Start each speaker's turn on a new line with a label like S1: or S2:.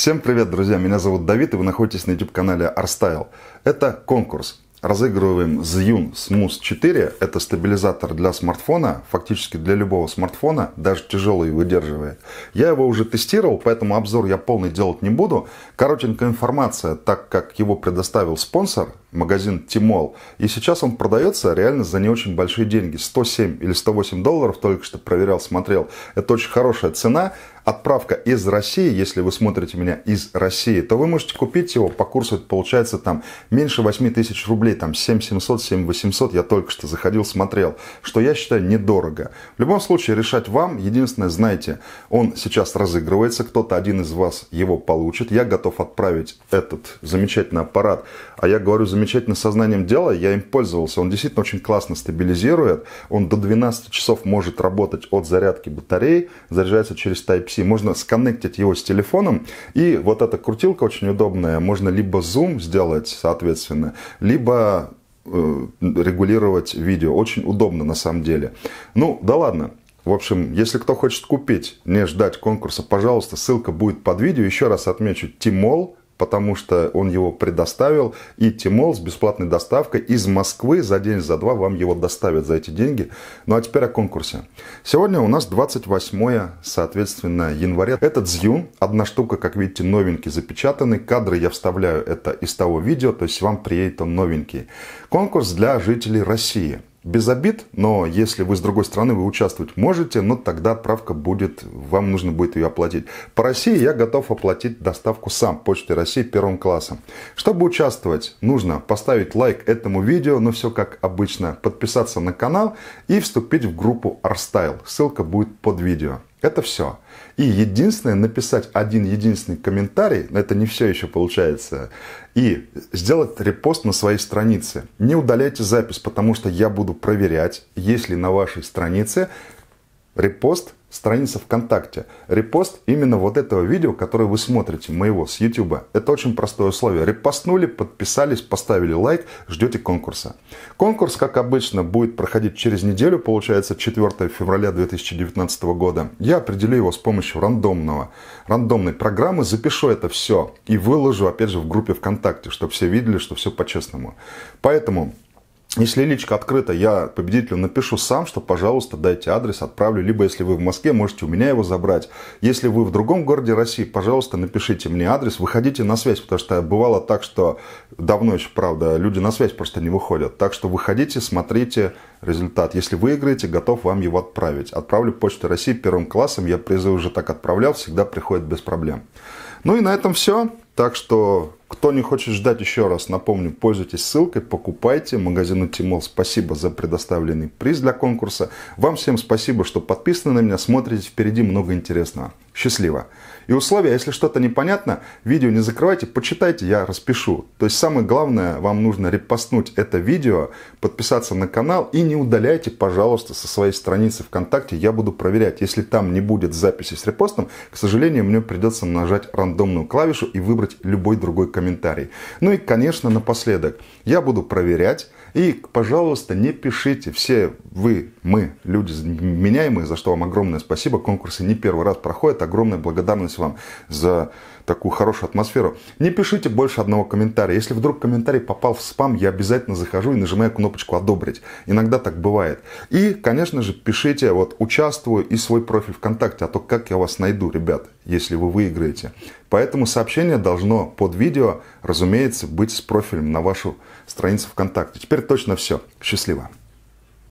S1: Всем привет, друзья! Меня зовут Давид, и вы находитесь на YouTube-канале Arstyle. Это конкурс. Разыгрываем Zyun Smooth 4. Это стабилизатор для смартфона, фактически для любого смартфона, даже тяжелый выдерживает. Я его уже тестировал, поэтому обзор я полный делать не буду. Коротенькая информация, так как его предоставил спонсор, магазин Тимол. И сейчас он продается реально за не очень большие деньги. 107 или 108 долларов, только что проверял, смотрел. Это очень хорошая цена. Отправка из России, если вы смотрите меня из России, то вы можете купить его по курсу, это получается там меньше 8 тысяч рублей, там 7700, 7800, я только что заходил, смотрел, что я считаю недорого. В любом случае решать вам, единственное, знаете, он сейчас разыгрывается, кто-то один из вас его получит, я готов отправить этот замечательный аппарат, а я говорю замечательно сознанием дела, я им пользовался, он действительно очень классно стабилизирует, он до 12 часов может работать от зарядки батареи, заряжается через Type такси, можно сконнектить его с телефоном. И вот эта крутилка очень удобная. Можно либо зум сделать, соответственно, либо э, регулировать видео. Очень удобно на самом деле. Ну, да ладно. В общем, если кто хочет купить, не ждать конкурса, пожалуйста, ссылка будет под видео. Еще раз отмечу, Тимол потому что он его предоставил, и Тимол с бесплатной доставкой из Москвы за день, за два вам его доставят за эти деньги. Ну а теперь о конкурсе. Сегодня у нас 28, соответственно, января. Этот дзюн, одна штука, как видите, новенький запечатанный. Кадры я вставляю это из того видео, то есть вам приедет он новенький. Конкурс для жителей России – без обид, но если вы с другой стороны, вы участвовать можете, но тогда отправка будет, вам нужно будет ее оплатить. По России я готов оплатить доставку сам, Почтой России первым классом. Чтобы участвовать, нужно поставить лайк этому видео, но все как обычно, подписаться на канал и вступить в группу Арстайл. Ссылка будет под видео. Это все. И единственное, написать один единственный комментарий, но это не все еще получается, и сделать репост на своей странице. Не удаляйте запись, потому что я буду проверять, есть ли на вашей странице репост страница ВКонтакте. Репост именно вот этого видео, которое вы смотрите, моего с YouTube. Это очень простое условие. Репостнули, подписались, поставили лайк, ждете конкурса. Конкурс, как обычно, будет проходить через неделю, получается 4 февраля 2019 года. Я определю его с помощью рандомного, рандомной программы, запишу это все и выложу, опять же, в группе ВКонтакте, чтобы все видели, что все по-честному. Поэтому если личка открыта, я победителю напишу сам, что, пожалуйста, дайте адрес, отправлю. Либо, если вы в Москве, можете у меня его забрать. Если вы в другом городе России, пожалуйста, напишите мне адрес, выходите на связь, потому что бывало так, что давно еще, правда, люди на связь просто не выходят. Так что выходите, смотрите результат. Если выиграете, готов вам его отправить. Отправлю Почту России первым классом. Я призы уже так отправлял, всегда приходит без проблем. Ну и на этом все. Так что кто не хочет ждать, еще раз напомню, пользуйтесь ссылкой, покупайте. Магазину Тимол спасибо за предоставленный приз для конкурса. Вам всем спасибо, что подписаны на меня, смотрите, впереди много интересного. Счастливо. И условия, если что-то непонятно, видео не закрывайте, почитайте, я распишу. То есть самое главное, вам нужно репостнуть это видео, подписаться на канал и не удаляйте, пожалуйста, со своей страницы ВКонтакте, я буду проверять. Если там не будет записи с репостом, к сожалению, мне придется нажать рандомную клавишу и выбрать любой другой канал комментарий. Ну и, конечно, напоследок, я буду проверять. И, пожалуйста, не пишите. Все вы, мы, люди меняемые, за что вам огромное спасибо. Конкурсы не первый раз проходят. Огромная благодарность вам за такую хорошую атмосферу. Не пишите больше одного комментария. Если вдруг комментарий попал в спам, я обязательно захожу и нажимаю кнопочку «Одобрить». Иногда так бывает. И, конечно же, пишите вот «Участвую» и свой профиль ВКонтакте, а то как я вас найду, ребят, если вы выиграете. Поэтому сообщение должно под видео, разумеется, быть с профилем на вашу страницу ВКонтакте. Теперь точно все. Счастливо!